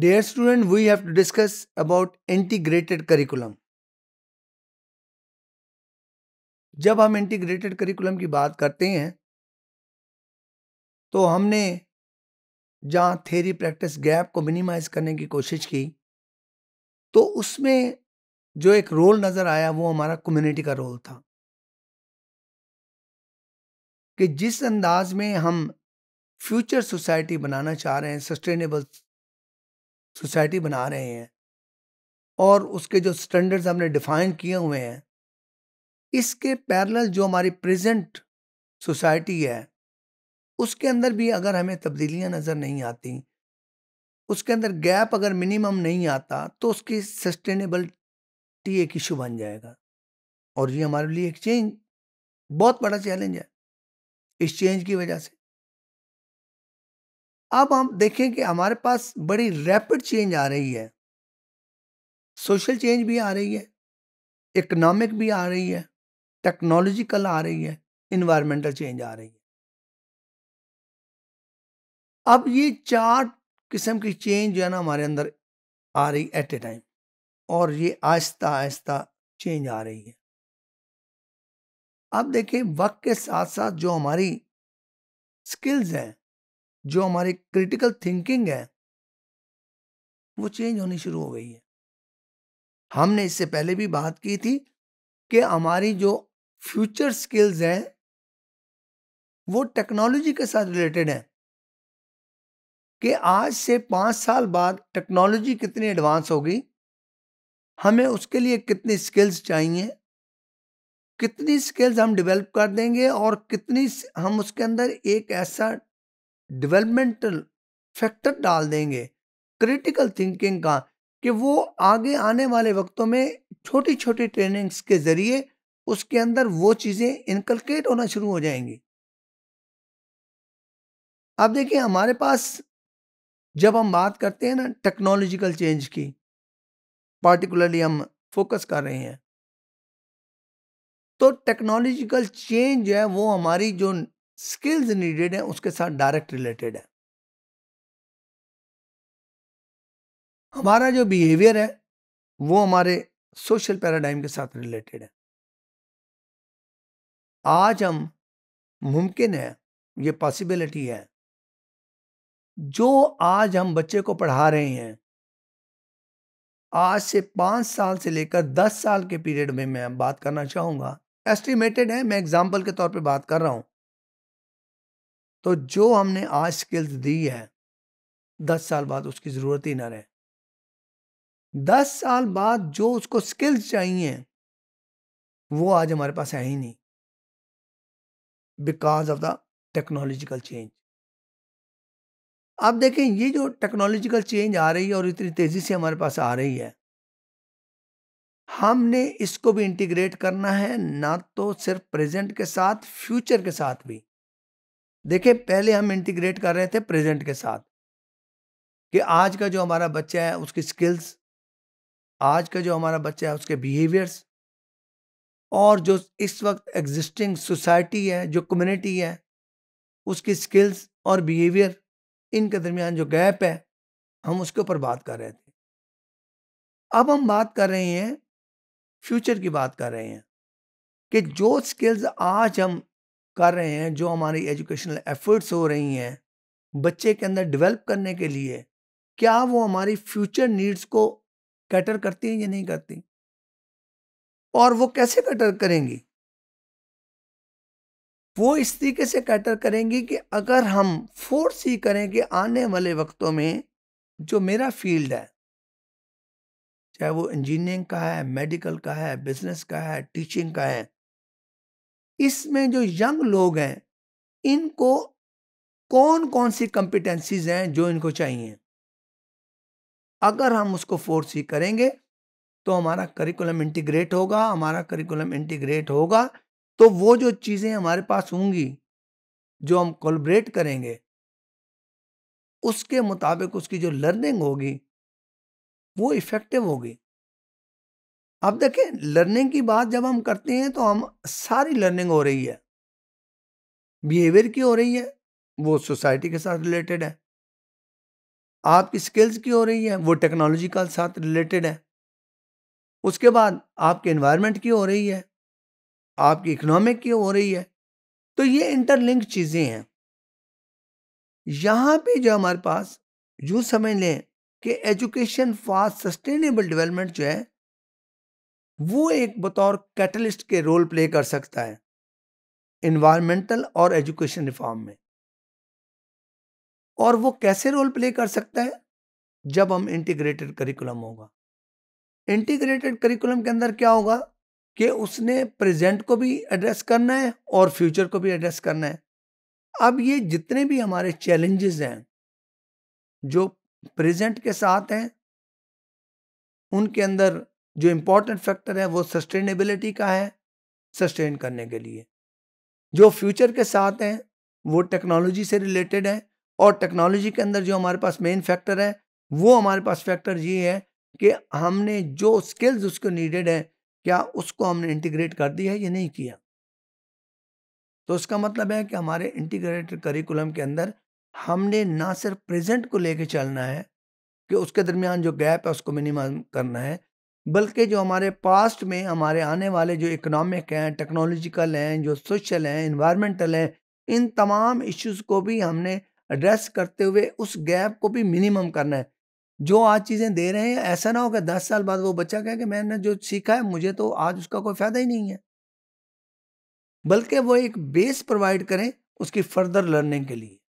Dear student, we have to discuss about integrated curriculum. जब हम integrated curriculum की बात करते हैं तो हमने जहाँ थेरी प्रैक्टिस गैप को मिनिमाइज करने की कोशिश की तो उसमें जो एक रोल नज़र आया वो हमारा कम्युनिटी का रोल था कि जिस अंदाज में हम फ्यूचर सोसाइटी बनाना चाह रहे हैं सस्टेनेबल सोसाइटी बना रहे हैं और उसके जो स्टैंडर्ड्स हमने डिफाइन किए हुए हैं इसके पैरेलल जो हमारी प्रेजेंट सोसाइटी है उसके अंदर भी अगर हमें तब्दीलियां नज़र नहीं आती उसके अंदर गैप अगर मिनिमम नहीं आता तो उसकी सस्टेनेबलिटी एक इशू बन जाएगा और ये हमारे लिए एक चेंज बहुत बड़ा चैलेंज है इस चेंज की वजह से अब हम देखें कि हमारे पास बड़ी रैपिड चेंज आ रही है सोशल चेंज भी आ रही है इकोनॉमिक भी आ रही है टेक्नोलॉजिकल आ रही है इन्वायरमेंटल चेंज आ रही है अब ये चार किस्म की चेंज जो है ना हमारे अंदर आ रही एट ए टाइम और ये आहिस्ता आहिस्ता चेंज आ रही है अब देखें वक्त के साथ साथ जो हमारी स्किल्स हैं जो हमारी क्रिटिकल थिंकिंग है वो चेंज होनी शुरू हो गई है हमने इससे पहले भी बात की थी कि हमारी जो फ्यूचर स्किल्स हैं वो टेक्नोलॉजी के साथ रिलेटेड हैं कि आज से पाँच साल बाद टेक्नोलॉजी कितनी एडवांस होगी हमें उसके लिए कितनी स्किल्स चाहिए कितनी स्किल्स हम डेवलप कर देंगे और कितनी हम उसके अंदर एक ऐसा डेवलपमेंटल फैक्टर डाल देंगे क्रिटिकल थिंकिंग का कि वो आगे आने वाले वक्तों में छोटी छोटी ट्रेनिंग्स के ज़रिए उसके अंदर वो चीज़ें इनकलकेट होना शुरू हो जाएंगी अब देखिए हमारे पास जब हम बात करते हैं ना टेक्नोलॉजिकल चेंज की पार्टिकुलरली हम फोकस कर रहे हैं तो टेक्नोलॉजिकल चेंज जो है वो हमारी जो स्किल्स नीडेड है उसके साथ डायरेक्ट रिलेटेड है हमारा जो बिहेवियर है वो हमारे सोशल पैराडाइम के साथ रिलेटेड है आज हम मुमकिन है ये पॉसिबिलिटी है जो आज हम बच्चे को पढ़ा रहे हैं आज से पाँच साल से लेकर दस साल के पीरियड में मैं बात करना चाहूँगा एस्टिमेटेड है मैं एग्जाम्पल के तौर पे बात कर रहा हूँ तो जो हमने आज स्किल्स दी है दस साल बाद उसकी ज़रूरत ही ना रहे दस साल बाद जो उसको स्किल्स चाहिए वो आज हमारे पास है ही नहीं because of the technological change आप देखें ये जो टेक्नोलॉजिकल चेंज आ रही है और इतनी तेज़ी से हमारे पास आ रही है हमने इसको भी इंटीग्रेट करना है ना तो सिर्फ प्रेजेंट के साथ फ्यूचर के साथ भी देखिए पहले हम इंटीग्रेट कर रहे थे प्रेजेंट के साथ कि आज का जो हमारा बच्चा है उसकी स्किल्स आज का जो हमारा बच्चा है उसके बिहेवियर्स और जो इस वक्त एग्जिस्टिंग सोसाइटी है जो कम्युनिटी है उसकी स्किल्स और बिहेवियर इनके दरमियान जो गैप है हम उसके ऊपर बात कर रहे थे अब हम बात कर रहे हैं फ्यूचर की बात कर रहे हैं कि जो स्किल्स आज हम कर रहे हैं जो हमारी एजुकेशनल एफर्ट्स हो रही हैं बच्चे के अंदर डेवलप करने के लिए क्या वो हमारी फ्यूचर नीड्स को कैटर करती हैं या नहीं करती और वो कैसे कैटर करेंगी वो इस तरीके से कैटर करेंगी कि अगर हम फोर्स ही करें कि आने वाले वक्तों में जो मेरा फील्ड है चाहे वो इंजीनियरिंग का है मेडिकल का है बिजनेस का है टीचिंग का है इसमें जो यंग लोग हैं इनको कौन कौन सी कम्पिटेंसीज हैं जो इनको चाहिए अगर हम उसको फोर्स ही करेंगे तो हमारा करिकुलम इंटीग्रेट होगा हमारा करिकुलम इंटीग्रेट होगा तो वो जो चीज़ें हमारे पास होंगी जो हम कोलब्रेट करेंगे उसके मुताबिक उसकी जो लर्निंग होगी वो इफ़ेक्टिव होगी अब देखें लर्निंग की बात जब हम करते हैं तो हम सारी लर्निंग हो रही है बिहेवियर की हो रही है वो सोसाइटी के साथ रिलेटेड है आपकी स्किल्स की हो रही है वो टेक्नोलॉजी का साथ रिलेटेड है उसके बाद आपके इन्वायरमेंट की हो रही है आपकी इकोनॉमिक की हो रही है तो ये इंटरलिंक चीज़ें हैं यहाँ पे जो हमारे पास यूँ समझ लें कि एजुकेशन फॉर सस्टेनेबल डेवलपमेंट जो है वो एक बतौर कैटलिस्ट के रोल प्ले कर सकता है इन्वायरमेंटल और एजुकेशन रिफॉर्म में और वो कैसे रोल प्ले कर सकता है जब हम इंटीग्रेटेड करिकुलम होगा इंटीग्रेटेड करिकुलम के अंदर क्या होगा कि उसने प्रेजेंट को भी एड्रेस करना है और फ्यूचर को भी एड्रेस करना है अब ये जितने भी हमारे चैलेंजेस हैं जो प्रेजेंट के साथ हैं उनके अंदर जो इम्पोर्टेंट फैक्टर है वो सस्टेनेबिलिटी का है सस्टेन करने के लिए जो फ्यूचर के साथ हैं वो टेक्नोलॉजी से रिलेटेड है और टेक्नोलॉजी के अंदर जो हमारे पास मेन फैक्टर है वो हमारे पास फैक्टर ये है कि हमने जो स्किल्स उसको नीडेड है क्या उसको हमने इंटीग्रेट कर दिया है या नहीं किया तो उसका मतलब है कि हमारे इंटीग्रेटेड करिकुलम के अंदर हमने ना सिर्फ प्रेजेंट को लेके चलना है कि उसके दरमियान जो गैप है उसको मिनिमम करना है बल्कि जो हमारे पास्ट में हमारे आने वाले जो इकनॉमिक हैं टेक्नोलॉजिकल हैं जो सोशल हैं इन्वामेंटल हैं इन तमाम इश्यूज को भी हमने एड्रेस करते हुए उस गैप को भी मिनिमम करना है जो आज चीज़ें दे रहे हैं ऐसा ना हो कि दस साल बाद वो बच्चा कहे कि मैंने जो सीखा है मुझे तो आज उसका कोई फ़ायदा ही नहीं है बल्कि वो एक बेस प्रोवाइड करें उसकी फर्दर लर्निंग के लिए